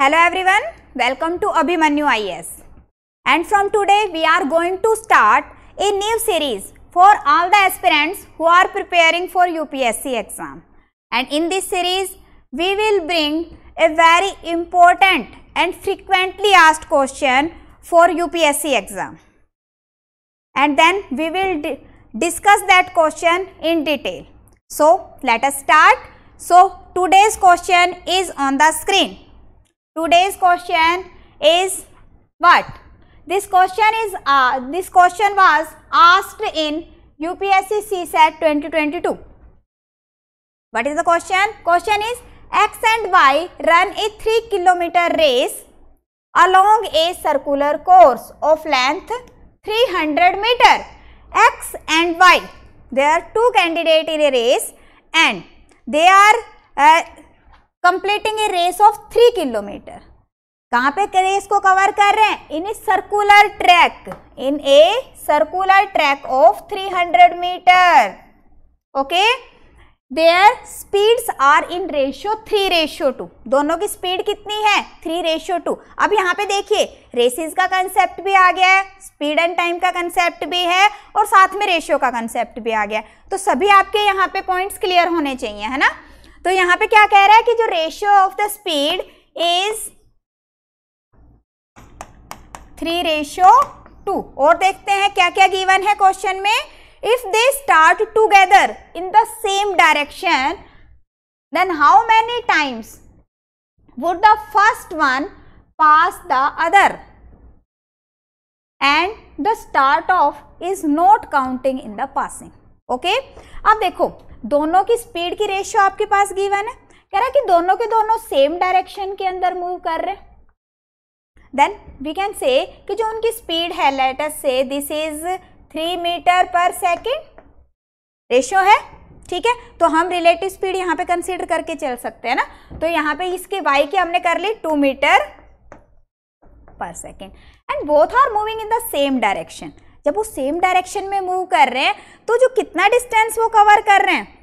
Hello everyone, welcome to Abhimanyu IS. And from today we are going to start a new series for all the aspirants who are preparing for UPSC exam. And in this series we will bring a very important and frequently asked question for UPSC exam. And then we will discuss that question in detail. So let us start. So today's question is on the screen. Today's question is what? This question is uh, this question was asked in UPSC CSAT 2022. What is the question? Question is X and Y run a 3 kilometer race along a circular course of length 300 meter. X and Y, there are two candidates in a race and they are uh, completing a race of three kilometre कहाँ पे race को cover कर रहे हैं in a circular track in a circular track of 300 metre okay their speeds are in ratio three ratio two दोनों की speed कितनी है थ्री रेशियो टू अब यहाँ पे देखिए रेसिस का कंसेप्ट भी आ गया है स्पीड एंड टाइम का कंसेप्ट भी है और साथ में रेशियो का कंसेप्ट भी आ गया है तो सभी आपके यहाँ पे पॉइंट्स क्लियर होने चाहिए है ना तो यहां पे क्या कह रहा है कि जो ratio of the speed is three ratio two और देखते हैं क्या क्या गिवन है क्वेश्चन में if they start together in the same direction then how many times would the first one pass the other and the start off is not counting in the passing okay अब देखो दोनों की speed की ratio आपके पास given है कह रहा है कि दोनों के दोनों सेम डायरेक्शन के अंदर मूव कर रहे देन वी कैन से कि जो उनकी स्पीड है let's say this is three metre per second ratio है ठीक है तो हम रिलेटिव स्पीड यहाँ पे कंसीडर करके चल सकते हैं ना तो यहाँ पे इसके वाई की हमने कर ली two metre per second and both are moving in the same direction जब वो सेम डायरेक्शन में मूव कर रहे हैं तो जो कितना डिस्टेंस वो कवर कर रहे हैं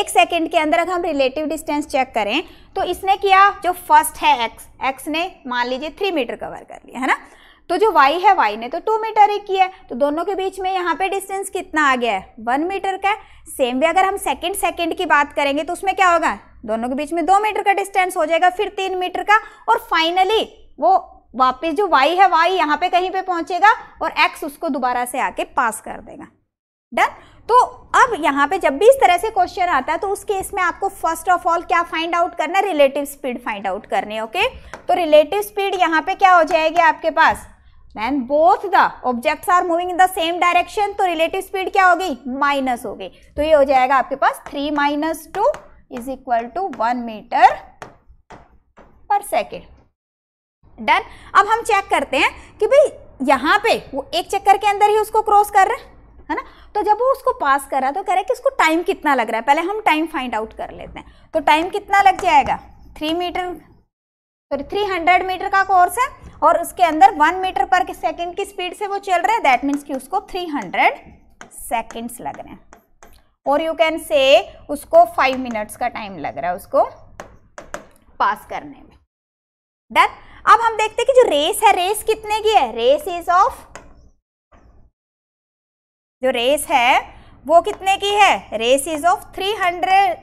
एक सेकेंड के अंदर अगर हम रिलेटिव डिस्टेंस चेक करें तो इसने किया जो फर्स्ट है एक्स एक्स ने मान लीजिए थ्री मीटर कवर कर लिया है ना तो जो वाई है वाई ने तो टू मीटर ही किया है तो दोनों के बीच में यहाँ पे डिस्टेंस कितना आ गया है वन मीटर का सेम वे अगर हम सेकेंड सेकेंड की बात करेंगे तो उसमें क्या होगा दोनों के बीच में दो मीटर का डिस्टेंस हो जाएगा फिर तीन मीटर का और फाइनली वो वापस जो वाई है वाई यहाँ पे कहीं पे पहुंचेगा और एक्स उसको दोबारा से आके पास कर देगा डन तो अब यहाँ पे जब भी इस तरह से क्वेश्चन आता है तो उस केस में आपको फर्स्ट ऑफ ऑल क्या फाइंड आउट करना है रिलेटिव स्पीड फाइंड आउट करनी ओके तो रिलेटिव स्पीड यहाँ पे क्या हो जाएगी आपके पास man both the objects are moving in the same direction तो रिलेटिव स्पीड क्या होगी माइनस होगी तो ये हो जाएगा आपके पास three minus two is equal to one metre per second done अब हम चेक करते हैं कि भाई यहाँ पे वो एक चक्कर के अंदर ही उसको क्रॉस कर रहे हैं है ना तो जब वो उसको पास कर रहा तो कह रहा है कि उसको टाइम कितना लग रहा है पहले हम टाइम फाइंड आउट कर लेते हैं तो टाइम कितना लग जाएगा three metre sorry three hundred metre का कोर्स है और उसके अंदर वन मीटर पर सेकेंड की स्पीड से वो चल रहा है दैट मीन्स कि उसको थ्री हंड्रेड सेकेंड्स लग रहे हैं और यू कैन से उसको फाइव मिनट्स का टाइम लग रहा है उसको पास करने में डन अब हम देखते हैं कि जो रेस है रेस कितने की है रेस इज ऑफ जो रेस है वो कितने की है race is of three hundred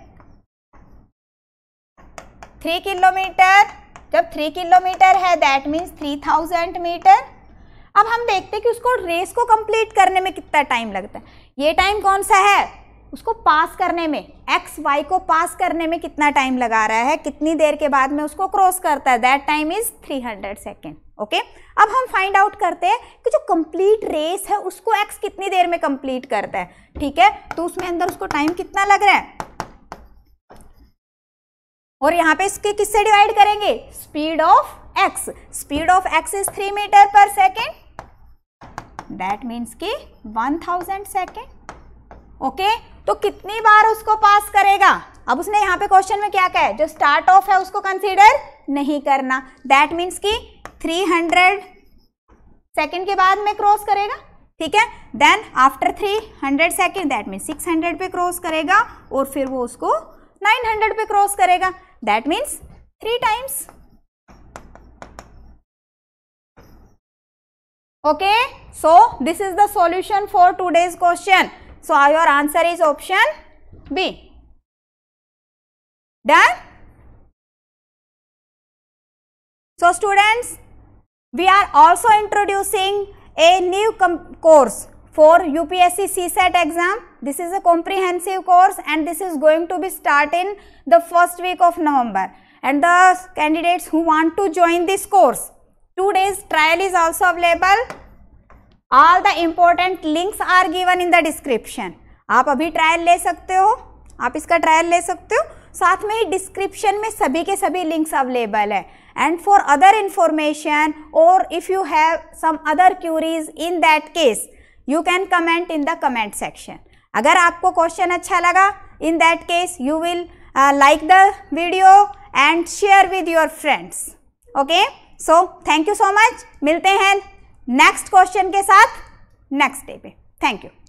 three kilometre जब थ्री किलोमीटर है that means three thousand metre अब हम देखते हैं कि उसको रेस को कंप्लीट करने में कितना टाइम लगता है ये टाइम कौन सा है उसको पास करने में एक्स वाई को पास करने में कितना टाइम लगा रहा है कितनी देर के बाद में उसको क्रॉस करता है that time is 300 second okay अब हम फाइंड आउट करते हैं कि जो कंप्लीट रेस है उसको एक्स कितनी देर में कंप्लीट करता है ठीक है तो उसमें अंदर उसको टाइम कितना लग रहा है और यहाँ पे इसके किससे डिवाइड करेंगे speed of X speed of X is three metre per second that means की वन थाउजेंड सेकेंड ओके तो कितनी बार उसको पास करेगा अब उसने यहाँ पे क्वेश्चन में क्या कहा है जो स्टार्ट ऑफ है उसको कंसीडर नहीं करना दैट मीन्स कि 300 सेकंड के बाद में क्रॉस करेगा ठीक है then after 300 second that means 600 पे क्रॉस करेगा और फिर वो उसको 900 पे क्रॉस करेगा that means three times so this is the solution for today's question So, your answer is option B. Done? So, students, we are also introducing a new course for UPSC CSAT exam. This is a comprehensive course and this is going to be start in the first week of November. And the candidates who want to join this course, two days trial is also available. All the important links are given in the description आप अभी trial ले सकते हो आप इसका trial ले सकते हो साथ में ही डिस्क्रिप्शन में सभी के सभी लिंक्स अवेलेबल है एंड फॉर अदर इन्फॉर्मेशन और if you have some other queries in that case you can comment in the comment section अगर आपको क्वेश्चन अच्छा लगा in that case you will like the video and share with your friends okay so thank you so much मिलते हैं next question के साथ next day पे thank you